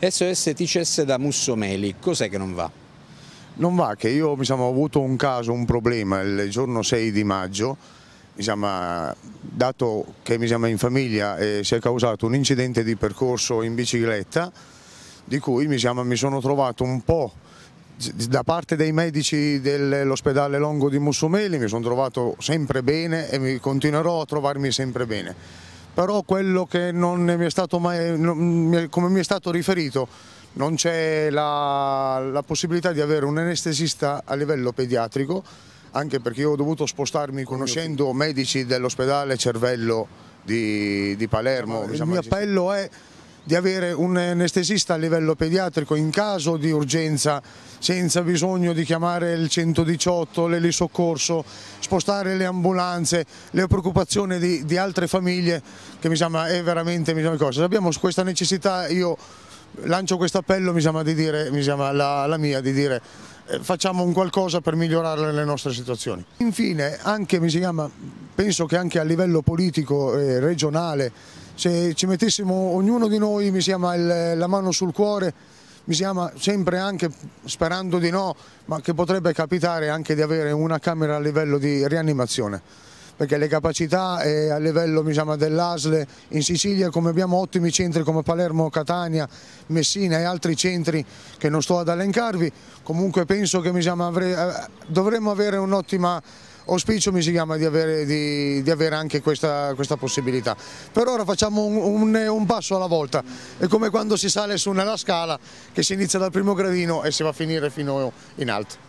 SOS TCS da Mussomeli, cos'è che non va? Non va che io mi sono avuto un caso, un problema il giorno 6 di maggio, Insomma, dato che insomma, in famiglia eh, si è causato un incidente di percorso in bicicletta, di cui insomma, mi sono trovato un po' da parte dei medici dell'ospedale Longo di Mussomeli, mi sono trovato sempre bene e continuerò a trovarmi sempre bene però quello che non mi è stato mai, come mi è stato riferito, non c'è la, la possibilità di avere un anestesista a livello pediatrico, anche perché io ho dovuto spostarmi conoscendo medici dell'ospedale Cervello di, di Palermo. Il mio appello è di avere un anestesista a livello pediatrico in caso di urgenza, senza bisogno di chiamare il 118, l'elisoccorso, spostare le ambulanze, le preoccupazioni di, di altre famiglie, che mi sembra è veramente mi sembra cosa. Se abbiamo questa necessità, io lancio questo appello, mi sembra di dire, mi sembra la, la mia, di dire eh, facciamo un qualcosa per migliorare le nostre situazioni. Infine, anche, chiama, penso che anche a livello politico e regionale se ci mettessimo ognuno di noi mi sembra, la mano sul cuore mi chiama sempre anche sperando di no ma che potrebbe capitare anche di avere una camera a livello di rianimazione perché le capacità eh, a livello dell'ASLE in Sicilia come abbiamo ottimi centri come Palermo, Catania, Messina e altri centri che non sto ad elencarvi, comunque penso che diciamo, avrei, eh, dovremmo avere un'ottima auspicio mi si chiama di avere, di, di avere anche questa, questa, possibilità. Per ora facciamo un, un, un, passo alla volta, è come quando si sale su una scala che si inizia dal primo gradino e si va a finire fino in alto.